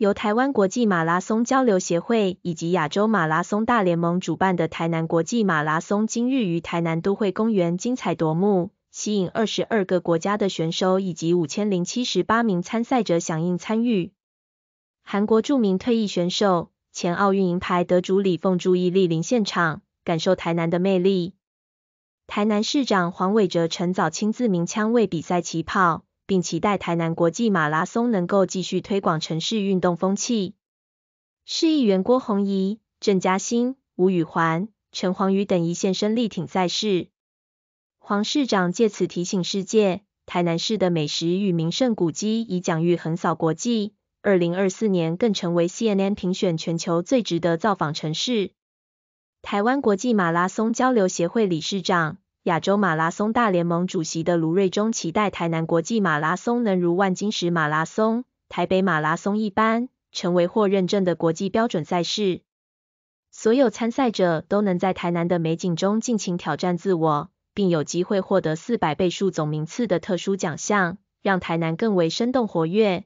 由台湾国际马拉松交流协会以及亚洲马拉松大联盟主办的台南国际马拉松，今日于台南都会公园精彩夺目，吸引二十二个国家的选手以及五千零七十八名参赛者响应参与。韩国著名退役选手、前奥运银牌得主李凤注亦莅临现场，感受台南的魅力。台南市长黄伟哲陈早亲自鸣枪为比赛起跑。并期待台南国际马拉松能够继续推广城市运动风气。市议员郭宏仪、郑嘉欣、吴宇环、陈黄宇等一线身力挺赛事。黄市长借此提醒世界，台南市的美食与名胜古迹已享誉横扫国际，二零二四年更成为 CNN 评选全球最值得造访城市。台湾国际马拉松交流协会理事长。亚洲马拉松大联盟主席的卢瑞忠期待台南国际马拉松能如万金石马拉松、台北马拉松一般，成为获认证的国际标准赛事。所有参赛者都能在台南的美景中尽情挑战自我，并有机会获得四百倍数总名次的特殊奖项，让台南更为生动活跃。